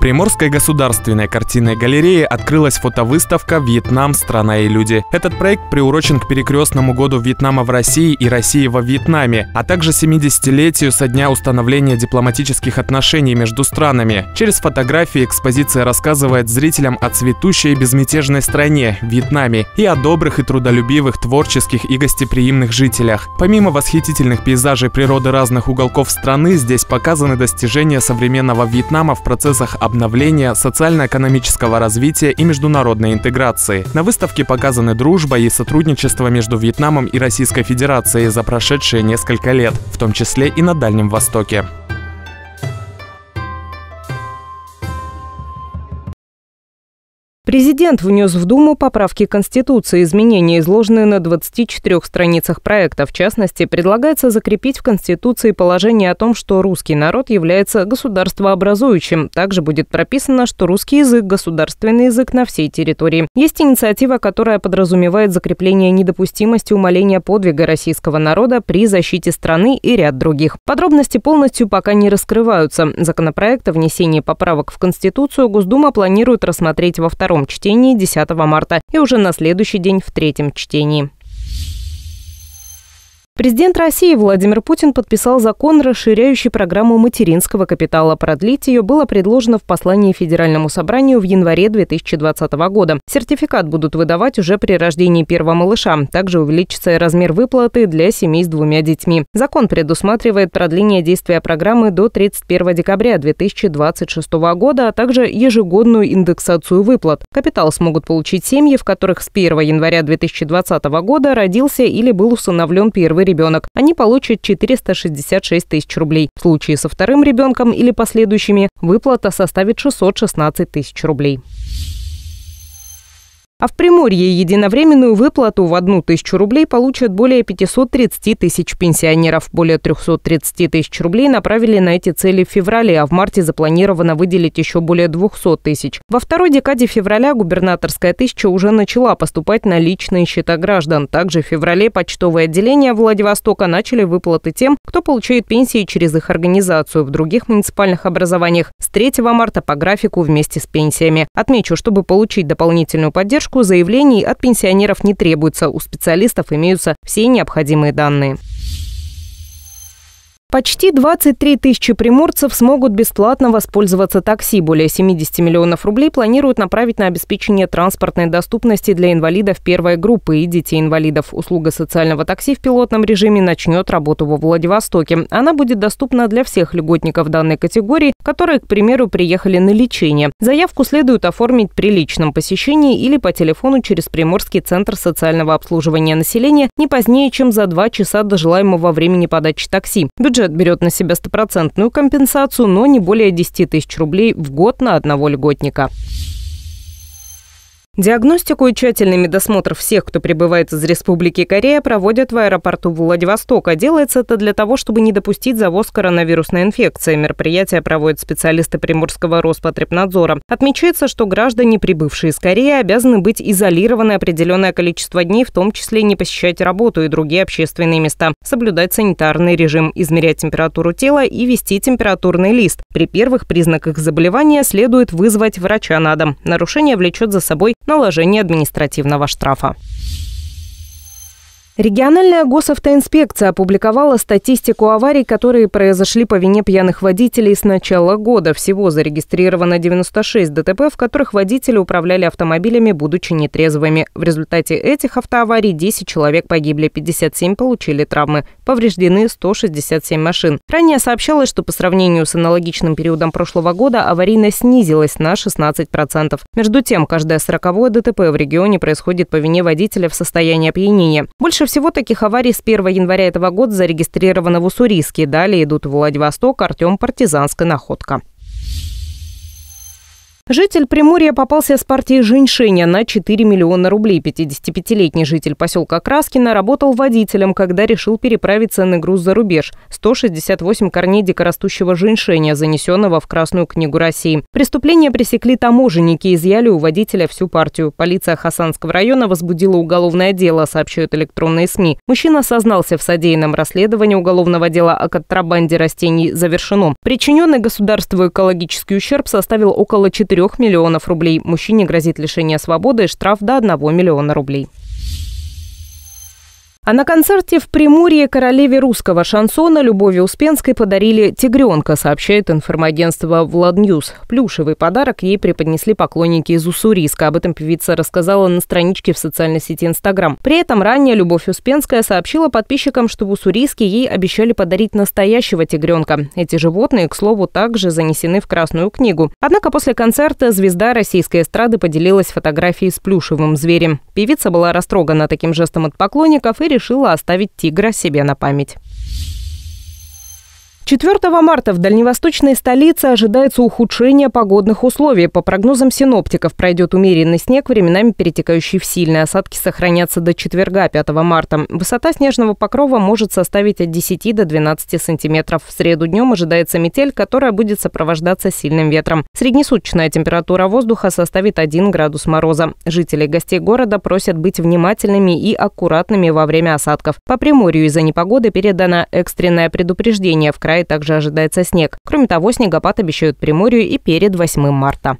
Приморской государственной картинной галерее открылась фотовыставка «Вьетнам. Страна и люди». Этот проект приурочен к перекрестному году Вьетнама в России и России во Вьетнаме, а также 70-летию со дня установления дипломатических отношений между странами. Через фотографии экспозиция рассказывает зрителям о цветущей безмятежной стране – Вьетнаме, и о добрых и трудолюбивых, творческих и гостеприимных жителях. Помимо восхитительных пейзажей природы разных уголков страны, здесь показаны достижения современного Вьетнама в процессах обновления, социально-экономического развития и международной интеграции. На выставке показаны дружба и сотрудничество между Вьетнамом и Российской Федерацией за прошедшие несколько лет, в том числе и на Дальнем Востоке. Президент внес в Думу поправки Конституции. Изменения изложены на 24 страницах проекта. В частности, предлагается закрепить в Конституции положение о том, что русский народ является государствообразующим. Также будет прописано, что русский язык – государственный язык на всей территории. Есть инициатива, которая подразумевает закрепление недопустимости умаления подвига российского народа при защите страны и ряд других. Подробности полностью пока не раскрываются. Законопроект о внесении поправок в Конституцию Госдума планирует рассмотреть во втором втором чтении 10 марта и уже на следующий день в третьем чтении. Президент России Владимир Путин подписал закон, расширяющий программу материнского капитала. Продлить ее было предложено в послании Федеральному собранию в январе 2020 года. Сертификат будут выдавать уже при рождении первого малыша. Также увеличится размер выплаты для семей с двумя детьми. Закон предусматривает продление действия программы до 31 декабря 2026 года, а также ежегодную индексацию выплат. Капитал смогут получить семьи, в которых с 1 января 2020 года родился или был усыновлен первый первый ребенок, они получат 466 тысяч рублей. В случае со вторым ребенком или последующими выплата составит 616 тысяч рублей. А в Приморье единовременную выплату в одну тысячу рублей получат более 530 тысяч пенсионеров. Более 330 тысяч рублей направили на эти цели в феврале, а в марте запланировано выделить еще более 200 тысяч. Во второй декаде февраля губернаторская тысяча уже начала поступать на личные счета граждан. Также в феврале почтовые отделения Владивостока начали выплаты тем, кто получает пенсии через их организацию. В других муниципальных образованиях с 3 марта по графику вместе с пенсиями. Отмечу, чтобы получить дополнительную поддержку, поддержку заявлений от пенсионеров не требуется. У специалистов имеются все необходимые данные. Почти 23 тысячи приморцев смогут бесплатно воспользоваться такси. Более 70 миллионов рублей планируют направить на обеспечение транспортной доступности для инвалидов первой группы и детей-инвалидов. Услуга социального такси в пилотном режиме начнет работу во Владивостоке. Она будет доступна для всех льготников данной категории, которые, к примеру, приехали на лечение. Заявку следует оформить при личном посещении или по телефону через Приморский центр социального обслуживания населения не позднее, чем за два часа до желаемого времени подачи такси бюджет берет на себя стопроцентную компенсацию, но не более 10 тысяч рублей в год на одного льготника. Диагностику и тщательный медосмотр всех, кто прибывает из Республики Корея, проводят в аэропорту Владивостока. Делается это для того, чтобы не допустить завоз коронавирусной инфекции. Мероприятие проводят специалисты Приморского Роспотребнадзора. Отмечается, что граждане, прибывшие из Кореи, обязаны быть изолированы определенное количество дней, в том числе не посещать работу и другие общественные места, соблюдать санитарный режим, измерять температуру тела и вести температурный лист. При первых признаках заболевания следует вызвать врача на дом. Нарушение влечет за собой наложение административного штрафа. Региональная госавтоинспекция опубликовала статистику аварий, которые произошли по вине пьяных водителей с начала года. Всего зарегистрировано 96 ДТП, в которых водители управляли автомобилями, будучи нетрезвыми. В результате этих автоаварий 10 человек погибли, 57 получили травмы. Повреждены 167 машин. Ранее сообщалось, что по сравнению с аналогичным периодом прошлого года аварийность снизилась на 16%. Между тем, каждое сороковое ДТП в регионе происходит по вине водителя в состоянии опьянения. Больше всего таких аварий с 1 января этого года зарегистрировано в Уссурийске. Далее идут Владивосток, Артем, «Партизанская Находка. Житель Приморья попался с партии Женьшеня на 4 миллиона рублей. 55-летний житель поселка Краскина работал водителем, когда решил переправить ценный груз за рубеж. 168 корней дикорастущего женьшеня, занесенного в Красную книгу России. Преступление пресекли таможенники, и изъяли у водителя всю партию. Полиция Хасанского района возбудила уголовное дело, сообщают электронные СМИ. Мужчина сознался в содеянном расследовании уголовного дела о контрабанде растений завершено. Причиненный государству экологический ущерб составил около 4 4 миллионов рублей. Мужчине грозит лишение свободы и штраф до 1 миллиона рублей. А на концерте в Приморье королеве русского шансона Любови Успенской подарили тигренка, сообщает информагентство «Владньюз». Плюшевый подарок ей преподнесли поклонники из Уссурийска. Об этом певица рассказала на страничке в социальной сети Инстаграм. При этом ранее Любовь Успенская сообщила подписчикам, что в Уссурийске ей обещали подарить настоящего тигренка. Эти животные, к слову, также занесены в Красную книгу. Однако после концерта звезда российской эстрады поделилась фотографией с плюшевым зверем. Певица была растрогана таким жестом от поклонников и решила оставить тигра себе на память. 4 марта в дальневосточной столице ожидается ухудшение погодных условий. По прогнозам синоптиков, пройдет умеренный снег, временами перетекающий в сильные. Осадки сохранятся до четверга, 5 марта. Высота снежного покрова может составить от 10 до 12 сантиметров. В среду днем ожидается метель, которая будет сопровождаться сильным ветром. Среднесуточная температура воздуха составит 1 градус мороза. Жители и гостей города просят быть внимательными и аккуратными во время осадков. По Приморью из-за непогоды передано экстренное предупреждение в крае крае также ожидается снег. Кроме того, снегопад обещают Приморью и перед 8 марта.